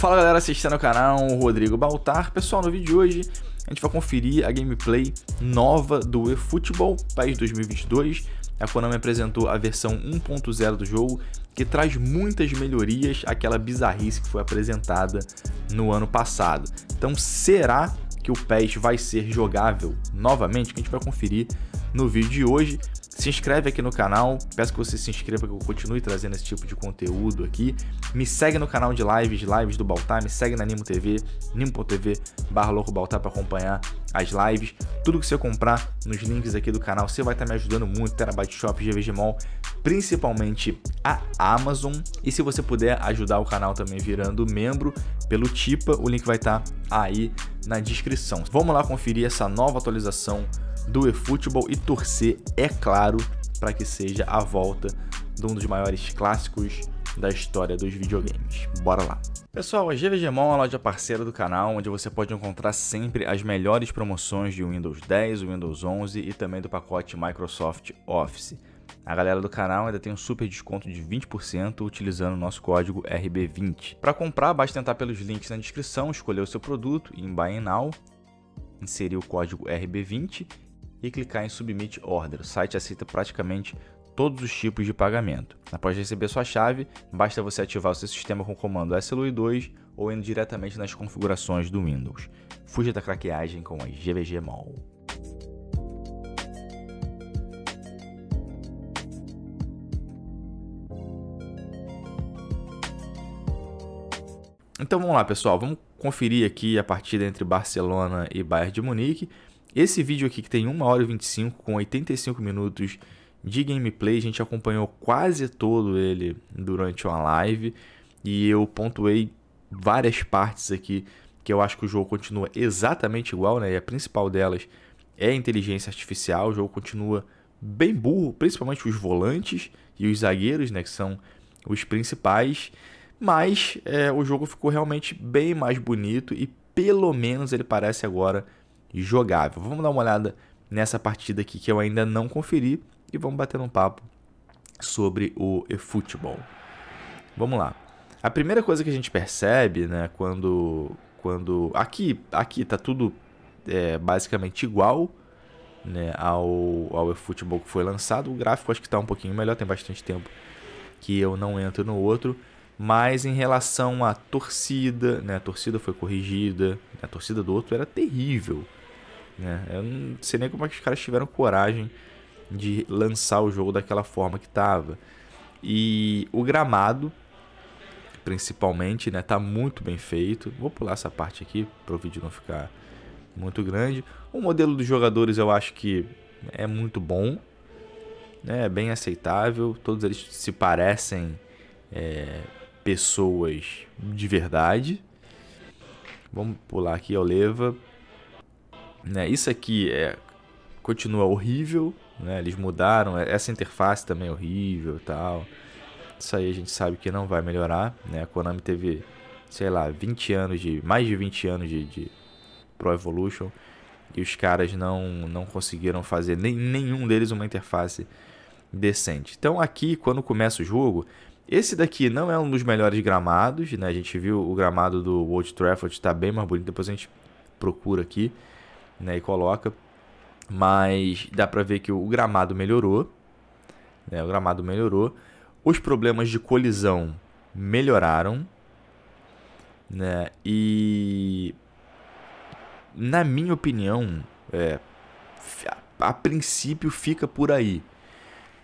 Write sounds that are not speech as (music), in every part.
Fala galera assistindo o canal, Rodrigo Baltar. Pessoal, no vídeo de hoje a gente vai conferir a gameplay nova do eFootball País 2022. A Konami apresentou a versão 1.0 do jogo, que traz muitas melhorias àquela bizarrice que foi apresentada no ano passado. Então, será que o PES vai ser jogável novamente? Que a gente vai conferir no vídeo de hoje se inscreve aqui no canal, peço que você se inscreva que eu continue trazendo esse tipo de conteúdo aqui. Me segue no canal de lives, lives do Baltar, me segue na Nimo TV, nimo.tv barra louco Baltar para acompanhar as lives. Tudo que você comprar nos links aqui do canal, você vai estar tá me ajudando muito, Terabyte Shop, GVG Mall, principalmente a Amazon. E se você puder ajudar o canal também virando membro pelo TIPA, o link vai estar tá aí na descrição. Vamos lá conferir essa nova atualização do eFootball e torcer, é claro, para que seja a volta de um dos maiores clássicos da história dos videogames. Bora lá! Pessoal, a GVGMON é a loja parceira do canal, onde você pode encontrar sempre as melhores promoções de Windows 10, Windows 11 e também do pacote Microsoft Office. A galera do canal ainda tem um super desconto de 20% utilizando o nosso código RB20. Para comprar, basta tentar pelos links na descrição, escolher o seu produto em Buy Now, inserir o código RB20 e clicar em Submit Order. O site aceita praticamente todos os tipos de pagamento. Após receber sua chave, basta você ativar o seu sistema com o comando SLUI2 ou indo diretamente nas configurações do Windows. Fuja da craqueagem com a GVG Mall. Então vamos lá, pessoal, vamos conferir aqui a partida entre Barcelona e Bayern de Munique. Esse vídeo aqui que tem 1 hora e 25 com 85 minutos de gameplay, a gente acompanhou quase todo ele durante uma live e eu pontuei várias partes aqui que eu acho que o jogo continua exatamente igual, né? E a principal delas é a inteligência artificial, o jogo continua bem burro, principalmente os volantes e os zagueiros, né, que são os principais, mas é, o jogo ficou realmente bem mais bonito e pelo menos ele parece agora jogável. Vamos dar uma olhada nessa partida aqui que eu ainda não conferi e vamos bater um papo sobre o eFootball. Vamos lá. A primeira coisa que a gente percebe, né, quando quando aqui aqui tá tudo é, basicamente igual, né, ao ao eFootball que foi lançado. O gráfico acho que está um pouquinho melhor, tem bastante tempo que eu não entro no outro, mas em relação à torcida, né, a torcida foi corrigida, né, a torcida do outro era terrível. Né? Eu não sei nem como é que os caras tiveram coragem de lançar o jogo daquela forma que estava. E o gramado, principalmente, né, tá muito bem feito. Vou pular essa parte aqui para o vídeo não ficar muito grande. O modelo dos jogadores eu acho que é muito bom, né, é bem aceitável. Todos eles se parecem é, pessoas de verdade. Vamos pular aqui, Leva né? Isso aqui é, continua horrível, né? eles mudaram, é, essa interface também é horrível tal. Isso aí a gente sabe que não vai melhorar. Né? A Konami teve, sei lá, 20 anos de. mais de 20 anos de, de Pro Evolution. E os caras não, não conseguiram fazer nem, nenhum deles uma interface decente. Então aqui, quando começa o jogo, esse daqui não é um dos melhores gramados, né? A gente viu o gramado do Old Trafford está bem mais bonito, depois a gente procura aqui né, e coloca. Mas dá para ver que o gramado melhorou, né, o gramado melhorou. Os problemas de colisão melhoraram, né, e na minha opinião, é, a princípio fica por aí.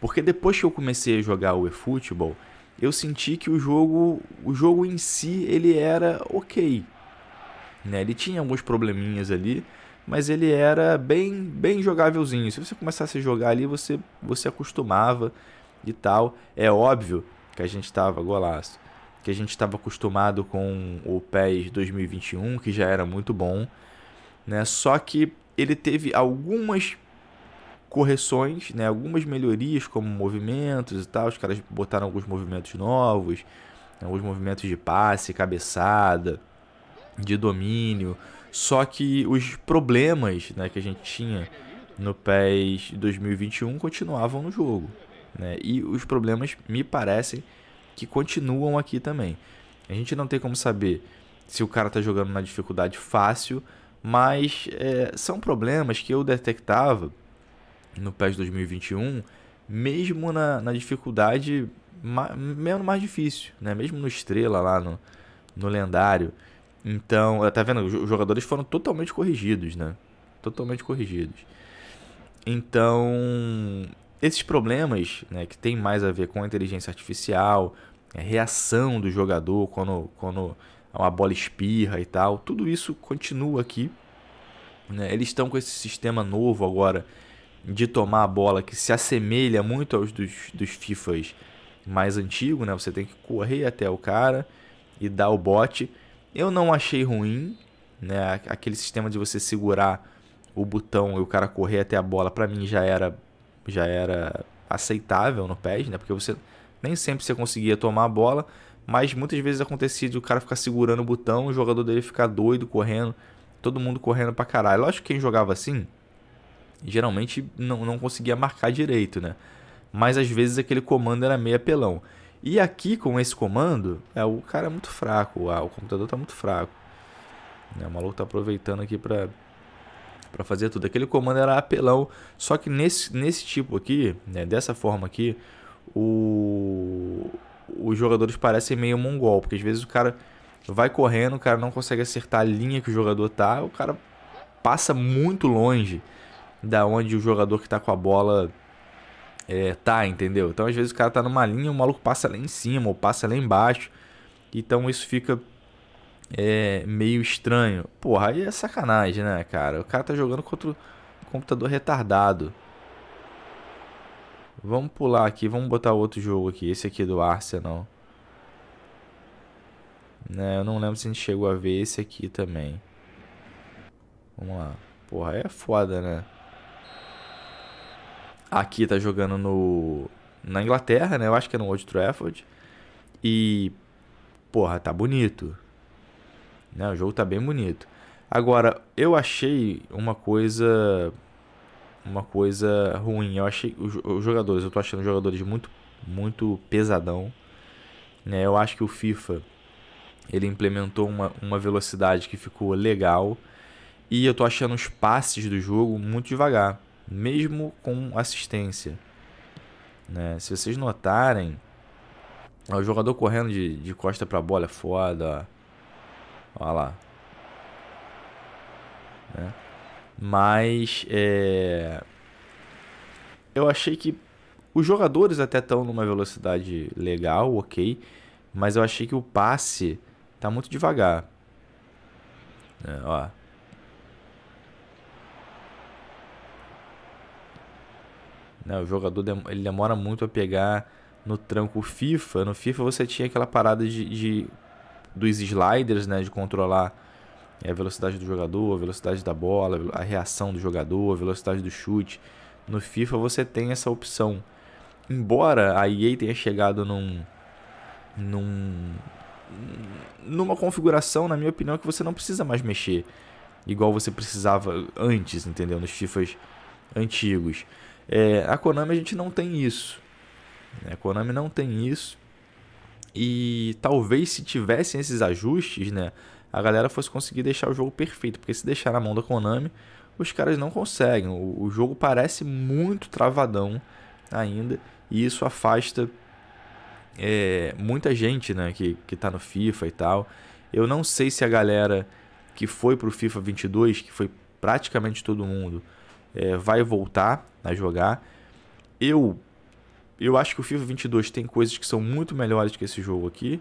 Porque depois que eu comecei a jogar o eFootball, eu senti que o jogo, o jogo em si, ele era ok. Né? Ele tinha alguns probleminhas ali, mas ele era bem bem jogávelzinho. Se você começasse a jogar ali, você você acostumava e tal. É óbvio que a gente estava golaço, que a gente estava acostumado com o PES 2021, que já era muito bom, né? Só que ele teve algumas correções, né? Algumas melhorias como movimentos e tal. Os caras botaram alguns movimentos novos, né? alguns movimentos de passe, cabeçada, de domínio, só que os problemas né, que a gente tinha no PES 2021 continuavam no jogo. Né? E os problemas me parecem que continuam aqui também. A gente não tem como saber se o cara está jogando na dificuldade fácil, mas é, são problemas que eu detectava no PES 2021, mesmo na, na dificuldade menos mais difícil, né? mesmo no Estrela lá, no, no Lendário. Então, é, tá vendo? Os jogadores foram totalmente corrigidos, né? Totalmente corrigidos. Então, esses problemas, né, que tem mais a ver com a inteligência artificial, a reação do jogador quando, quando uma bola espirra e tal, tudo isso continua aqui. Né? Eles estão com esse sistema novo agora de tomar a bola que se assemelha muito aos dos, dos FIFAs mais antigos, né? Você tem que correr até o cara e dar o bote. Eu não achei ruim, né? Aquele sistema de você segurar o botão e o cara correr até a bola, para mim já era já era aceitável no PES, né? Porque você nem sempre você conseguia tomar a bola, mas muitas vezes acontecia de o cara ficar segurando o botão, o jogador dele ficar doido correndo, todo mundo correndo pra caralho. Lógico que quem jogava assim, geralmente não, não conseguia marcar direito, né? Mas às vezes aquele comando era meio apelão. E aqui com esse comando, é, o cara é muito fraco, ah, o computador está muito fraco. Né, o maluco está aproveitando aqui para para fazer tudo. Aquele comando era apelão, só que nesse, nesse tipo aqui, né, dessa forma aqui, o, os jogadores parecem meio mongol, porque às vezes o cara vai correndo, o cara não consegue acertar a linha que o jogador tá, o cara passa muito longe da onde o jogador que está com a bola é, tá, entendeu? Então às vezes o cara tá numa linha, o maluco passa lá em cima ou passa lá embaixo. Então isso fica é, meio estranho. Porra, aí é sacanagem, né, cara? O cara tá jogando contra o computador retardado. Vamos pular aqui, vamos botar outro jogo aqui. Esse aqui é do Arsenal. Né, eu não lembro se a gente chegou a ver esse aqui também. Vamos lá. Porra, aí é foda, né? Aqui tá jogando no na Inglaterra, né? Eu acho que é no Old Trafford. E porra, tá bonito. Né? O jogo tá bem bonito. Agora, eu achei uma coisa uma coisa ruim. Eu achei os, os jogadores, eu tô achando os jogadores muito muito pesadão. Né? Eu acho que o FIFA ele implementou uma, uma velocidade que ficou legal e eu tô achando os passes do jogo muito devagar mesmo com assistência. Né? Se vocês notarem, ó, o jogador correndo de, de costa para a bola é foda. Olha lá. Né? Mas é... eu achei que os jogadores até estão numa velocidade legal, ok. Mas eu achei que o passe tá muito devagar. É, ó. Né? O jogador ele demora muito a pegar no tranco FIFA. No FIFA você tinha aquela parada de, de dos sliders, né? De controlar é, a velocidade do jogador, a velocidade da bola, a reação do jogador, a velocidade do chute. No FIFA você tem essa opção. Embora a EA tenha chegado num, num numa configuração, na minha opinião, que você não precisa mais mexer igual você precisava antes, entendeu? Nos FIFAs antigos. É, a Konami a gente não tem isso. Né, a Konami não tem isso. E talvez se tivessem esses ajustes, né, a galera fosse conseguir deixar o jogo perfeito, porque se deixar na mão da Konami, os caras não conseguem. O, o jogo parece muito travadão ainda, e isso afasta é, muita gente, né, que, que tá no FIFA e tal. Eu não sei se a galera que foi pro FIFA 22, que foi praticamente todo mundo, é, vai voltar a jogar. Eu eu acho que o FIFA 22 tem coisas que são muito melhores que esse jogo aqui,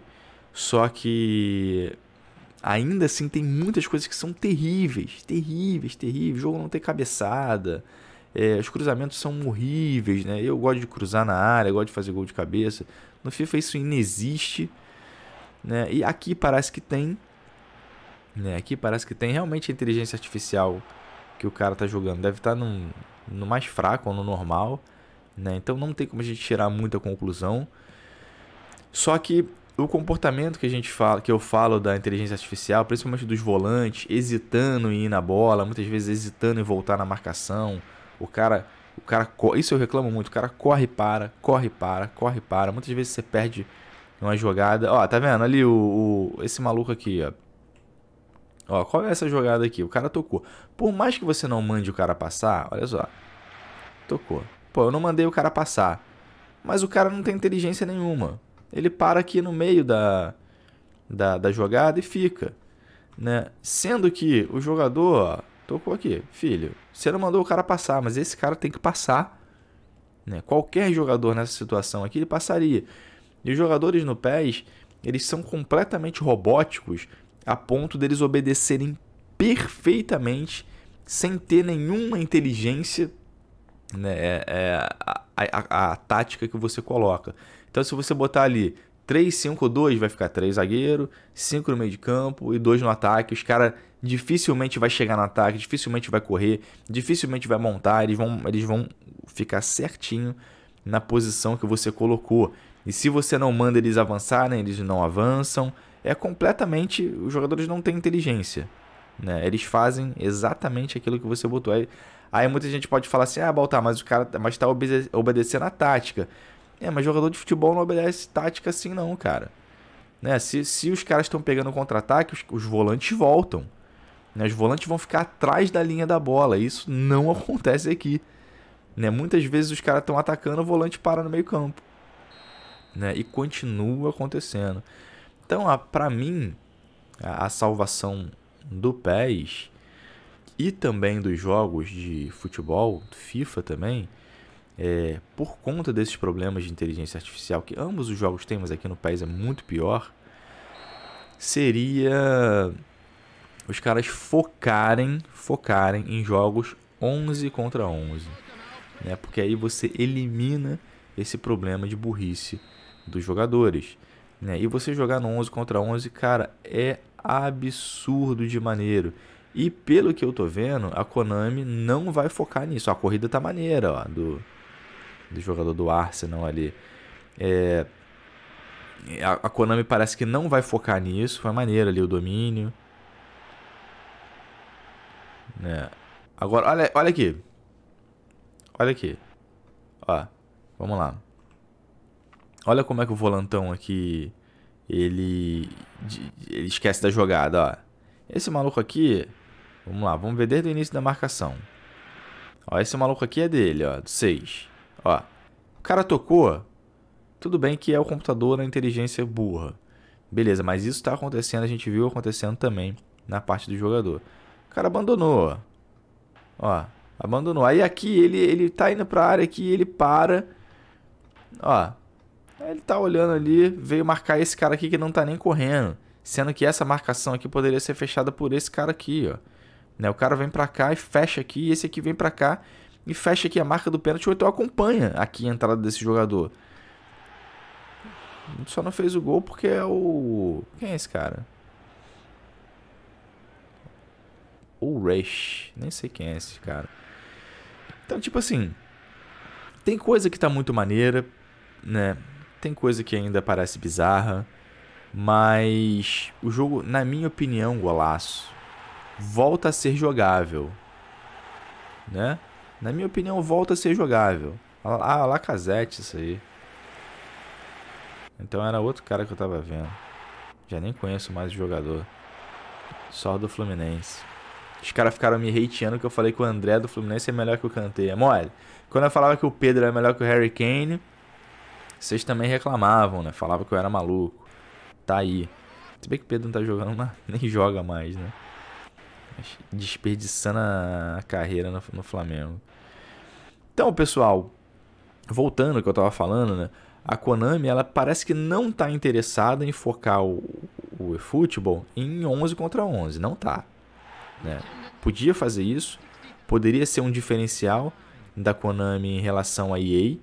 só que ainda assim tem muitas coisas que são terríveis, terríveis, terríveis. O jogo não tem cabeçada. É, os cruzamentos são horríveis, né? Eu gosto de cruzar na área, gosto de fazer gol de cabeça. No FIFA isso inexiste, né? E aqui parece que tem, né? Aqui parece que tem realmente a inteligência artificial que o cara tá jogando. Deve estar tá num no mais fraco, ou no normal. Né? Então não tem como a gente tirar muita conclusão. Só que o comportamento que a gente fala, que eu falo da inteligência artificial, principalmente dos volantes, hesitando em ir na bola, muitas vezes hesitando em voltar na marcação, o cara, o cara, isso eu reclamo muito, o cara corre para, corre para, corre para, muitas vezes você perde uma jogada. Ó, tá vendo ali o, o esse maluco aqui, ó. Ó, qual é essa jogada aqui? O cara tocou. Por mais que você não mande o cara passar, olha só. Tocou. Pô, eu não mandei o cara passar. Mas o cara não tem inteligência nenhuma. Ele para aqui no meio da, da, da jogada e fica. Né? Sendo que o jogador ó, tocou aqui. Filho, você não mandou o cara passar, mas esse cara tem que passar. Né? Qualquer jogador nessa situação aqui, ele passaria. E os jogadores no pés eles são completamente robóticos a ponto deles obedecerem perfeitamente, sem ter nenhuma inteligência, né, é, é a, a, a, tática que você coloca. Então, se você botar ali 3, 5, 2, vai ficar 3 zagueiro, 5 no meio de campo e 2 no ataque. Os caras dificilmente vai chegar no ataque, dificilmente vai correr, dificilmente vai montar, eles vão, eles vão ficar certinho na posição que você colocou. E se você não manda eles avançarem, né, eles não avançam. É completamente. Os jogadores não têm inteligência. Né? Eles fazem exatamente aquilo que você botou. Aí, aí muita gente pode falar assim: ah, Baltar, mas o cara tá, mas tá obedecendo a tática. É, mas jogador de futebol não obedece tática assim, não, cara. Né? Se, se os caras estão pegando contra-ataque, os, os volantes voltam. Né? Os volantes vão ficar atrás da linha da bola. Isso não (laughs) acontece aqui. Né? Muitas vezes os caras estão atacando, o volante para no meio-campo né? E continua acontecendo. Então, para mim, a, a salvação do PES e também dos jogos de futebol, FIFA também, é, por conta desses problemas de inteligência artificial, que ambos os jogos têm, mas aqui no país é muito pior, seria os caras focarem, focarem em jogos 11 contra 11. Né? Porque aí você elimina esse problema de burrice dos jogadores. Né? E você jogar no 11 contra 11, cara, é absurdo de maneiro. E pelo que eu tô vendo, a Konami não vai focar nisso. A corrida tá maneira, ó, do, do jogador do Arsenal ali. É, a, a Konami parece que não vai focar nisso. Foi maneiro ali o domínio. Né? Agora, olha, olha aqui. Olha aqui. Ó, vamos lá. Olha como é que o volantão aqui ele, ele esquece da jogada, ó. Esse maluco aqui, vamos lá, vamos ver desde o início da marcação. Ó, esse maluco aqui é dele, ó, do 6. Ó, o cara tocou, tudo bem que é o computador na inteligência é burra. Beleza, mas isso está acontecendo, a gente viu acontecendo também na parte do jogador. O cara abandonou, ó. Abandonou. Aí aqui ele, ele tá indo pra área aqui, ele para. Ó, Aí ele tá olhando ali, veio marcar esse cara aqui que não tá nem correndo. Sendo que essa marcação aqui poderia ser fechada por esse cara aqui, ó. Né? O cara vem pra cá e fecha aqui, e esse aqui vem pra cá e fecha aqui a marca do pênalti, ou então acompanha aqui a entrada desse jogador. Só não fez o gol porque é o... Quem é esse cara? O Rash, Nem sei quem é esse cara. Então, tipo assim... Tem coisa que tá muito maneira, né? tem coisa que ainda parece bizarra, mas o jogo, na minha opinião, golaço, volta a ser jogável, né? Na minha opinião, volta a ser jogável. Ah, Lacazette isso aí. Então era outro cara que eu tava vendo. Já nem conheço mais o jogador. Só do Fluminense. Os caras ficaram me hateando que eu falei que o André do Fluminense é melhor que o Kanté. É mole. Quando eu falava que o Pedro é melhor que o Harry Kane, vocês também reclamavam, né? Falavam que eu era maluco. Tá aí. Se bem que o Pedro não tá jogando, (laughs) nem joga mais, né? desperdiçando a carreira no, no Flamengo. Então, pessoal, voltando ao que eu tava falando, né? A Konami, ela parece que não tá interessada em focar o, o eFootball em 11 contra 11. Não tá. Né? Podia fazer isso, poderia ser um diferencial da Konami em relação à EA,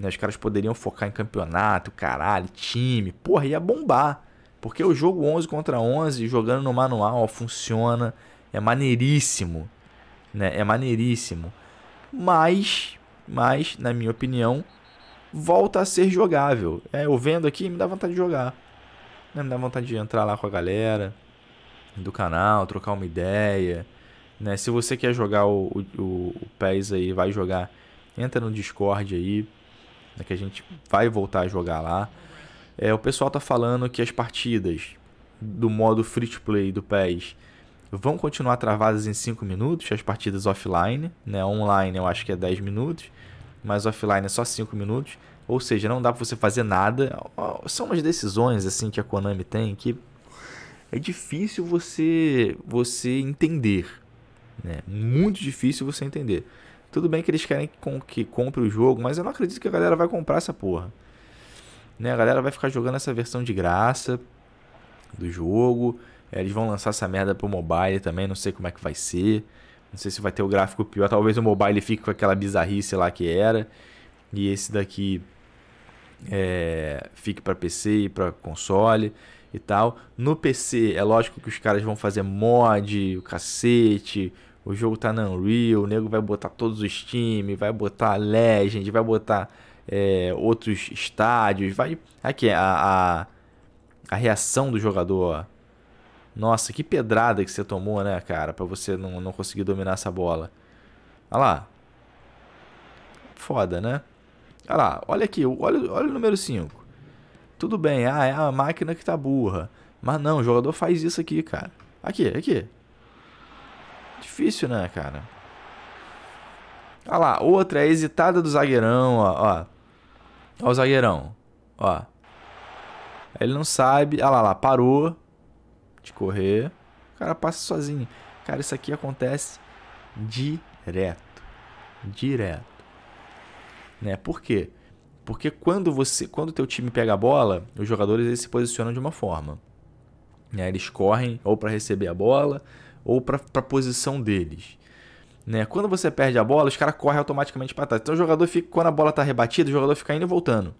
né? Os caras poderiam focar em campeonato, caralho, time. Porra, ia bombar. Porque o jogo 11 contra 11, jogando no manual, funciona. É maneiríssimo. Né? É maneiríssimo. Mas, mas, na minha opinião, volta a ser jogável. É, eu vendo aqui, me dá vontade de jogar. Né, me dá vontade de entrar lá com a galera do canal, trocar uma ideia. Né? Se você quer jogar o, o, o PES aí, vai jogar. Entra no Discord aí né, que a gente vai voltar a jogar lá. É, o pessoal tá falando que as partidas do modo free to play do PES vão continuar travadas em 5 minutos, as partidas offline, né? Online eu acho que é 10 minutos, mas offline é só 5 minutos. Ou seja, não dá para você fazer nada. São umas decisões assim que a Konami tem que é difícil você você entender, né? Muito difícil você entender. Tudo bem que eles querem que compre o jogo, mas eu não acredito que a galera vai comprar essa porra. Né? A galera vai ficar jogando essa versão de graça do jogo. É, eles vão lançar essa merda pro mobile também, não sei como é que vai ser. Não sei se vai ter o gráfico pior. Talvez o mobile fique com aquela bizarrice lá que era. E esse daqui é, fique para PC e para console e tal. No PC, é lógico que os caras vão fazer mod, o cacete, o jogo tá na Unreal, o nego vai botar todos os times, vai botar Legend, vai botar é, outros estádios, vai. Aqui, a, a, a reação do jogador, ó. Nossa, que pedrada que você tomou, né, cara? Pra você não, não conseguir dominar essa bola. Olha lá. Foda, né? Olha lá, olha aqui, olha, olha o número 5. Tudo bem, ah, é a máquina que tá burra. Mas não, o jogador faz isso aqui, cara. Aqui, aqui. Difícil, né, cara? Olha lá, outra é hesitada do zagueirão, ó. Ó, ó o zagueirão. Ó. Ele não sabe. Olha lá, lá, parou de correr. O cara passa sozinho. Cara, isso aqui acontece direto. Direto. Né? Por quê? Porque quando você, quando teu time pega a bola, os jogadores eles se posicionam de uma forma. Né? Eles correm ou para receber a bola ou para a posição deles. Né? Quando você perde a bola, os caras correm automaticamente para trás. Então o jogador fica, quando a bola está rebatida, o jogador fica indo e voltando.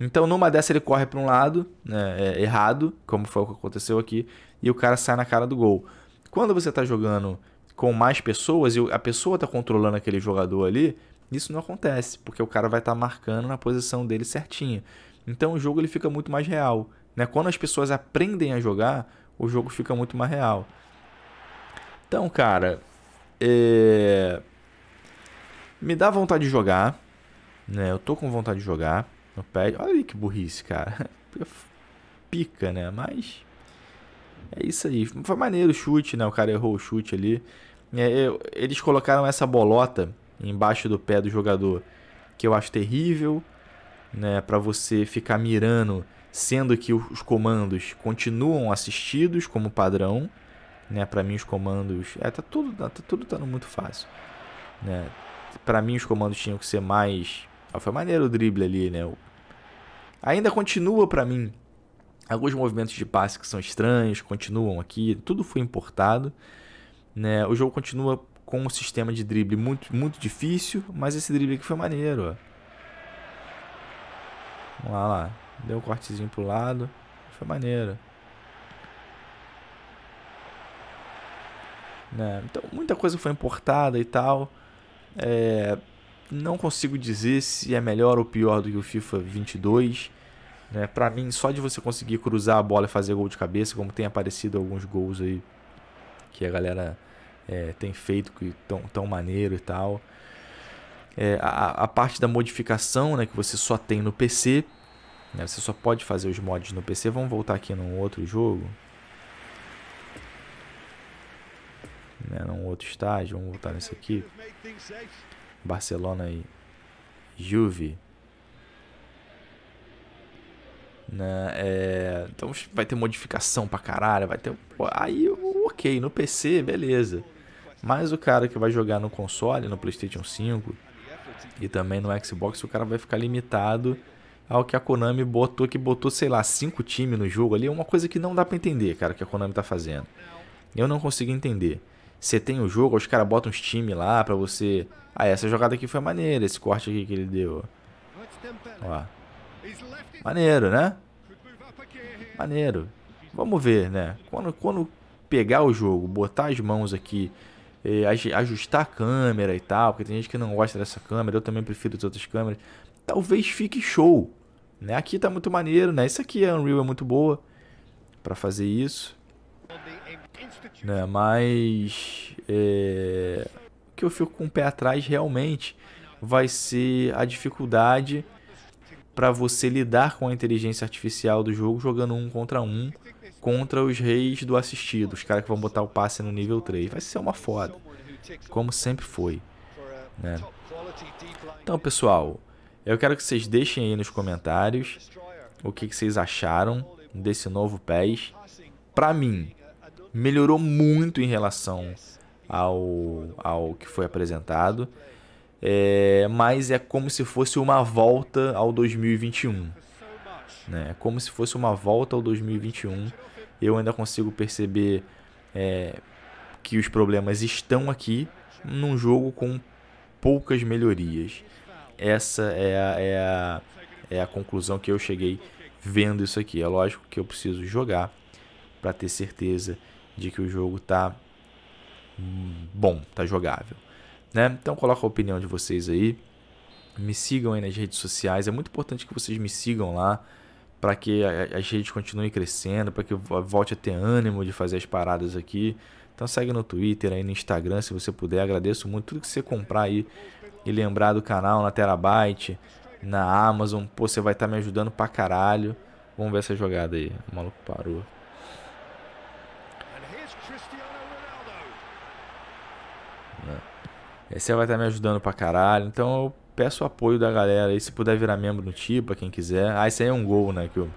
Então numa dessa ele corre para um lado, né, é, é errado, como foi o que aconteceu aqui, e o cara sai na cara do gol. Quando você está jogando com mais pessoas e a pessoa está controlando aquele jogador ali, isso não acontece, porque o cara vai estar tá marcando na posição dele certinha. Então o jogo ele fica muito mais real. Né? Quando as pessoas aprendem a jogar, o jogo fica muito mais real. Então, cara, é... me dá vontade de jogar, né? Eu tô com vontade de jogar. No pego... Olha aí que burrice, cara. (laughs) Pica, né? Mas é isso aí. Foi maneiro o chute, né? O cara errou o chute ali. É, é, eles colocaram essa bolota embaixo do pé do jogador, que eu acho terrível, né? Para você ficar mirando, sendo que os comandos continuam assistidos como padrão né? Para mim os comandos, é, tá tudo, tá, tá tudo tá muito fácil, né? Para mim os comandos tinham que ser mais, ah, foi maneiro o drible ali, né? Ainda continua para mim alguns movimentos de passe que são estranhos, continuam aqui, tudo foi importado, né? O jogo continua com um sistema de drible muito muito difícil, mas esse drible aqui foi maneiro, ó. Vamos lá, lá. Deu um cortezinho pro lado. Foi maneiro. Né? Então, muita coisa foi importada e tal. É, não consigo dizer se é melhor ou pior do que o FIFA 22. Né? Para mim, só de você conseguir cruzar a bola e fazer gol de cabeça, como tem aparecido alguns gols aí que a galera é, tem feito que tão, tão maneiro e tal. É, a, a, parte da modificação né, que você só tem no PC, né, você só pode fazer os mods no PC. Vamos voltar aqui num outro jogo. né, num outro estágio, vamos voltar nesse aqui. Barcelona e Juve. Né, é, então vai ter modificação pra caralho, vai ter... Aí, ok, no PC, beleza. Mas o cara que vai jogar no console, no Playstation 5 e também no Xbox, o cara vai ficar limitado ao que a Konami botou, que botou, sei lá, cinco times no jogo ali, é uma coisa que não dá para entender, cara, que a Konami tá fazendo. Eu não consigo entender. Você tem o jogo, os caras botam uns times lá pra você. Ah, essa jogada aqui foi maneira, esse corte aqui que ele deu. Ó. Maneiro, né? Maneiro. Vamos ver, né? Quando, quando pegar o jogo, botar as mãos aqui, eh, ajustar a câmera e tal, porque tem gente que não gosta dessa câmera, eu também prefiro as outras câmeras, talvez fique show. Né? Aqui tá muito maneiro, né? Isso aqui, é Unreal é muito boa para fazer isso. Né? Mas é, o que eu fico com o pé atrás realmente vai ser a dificuldade para você lidar com a inteligência artificial do jogo jogando um contra um contra os reis do assistido, os caras que vão botar o passe no nível 3. Vai ser uma foda, como sempre foi. Né? Então, pessoal, eu quero que vocês deixem aí nos comentários o que, que vocês acharam desse novo PES. Para mim, melhorou muito em relação ao, ao que foi apresentado, é, mas é como se fosse uma volta ao 2021. Né? É como se fosse uma volta ao 2021. Eu ainda consigo perceber é, que os problemas estão aqui num jogo com poucas melhorias. Essa é a, é a, é a conclusão que eu cheguei vendo isso aqui. É lógico que eu preciso jogar para ter certeza de que o jogo tá hum, bom, tá jogável, né? Então coloca a opinião de vocês aí. Me sigam aí nas redes sociais, é muito importante que vocês me sigam lá para que as redes continuem crescendo, para que eu volte a ter ânimo de fazer as paradas aqui. Então segue no Twitter, aí no Instagram, se você puder. Agradeço muito tudo que você comprar aí e lembrar do canal na Terabyte, na Amazon. Pô, você vai estar tá me ajudando pra caralho. Vamos ver essa jogada aí. O maluco parou. É, você vai estar tá me ajudando pra caralho. Então eu peço o apoio da galera aí. Se puder virar membro no Tiba tipo, quem quiser. Ah, esse aí é um gol, né? Que eu...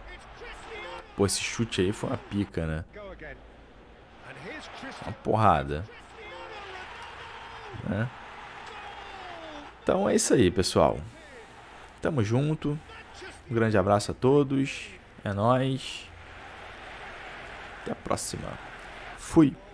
Pô, esse chute aí foi uma pica, né? Uma porrada. Né? Então é isso aí, pessoal. Tamo junto. Um grande abraço a todos. É nóis. Até a próxima. Fui.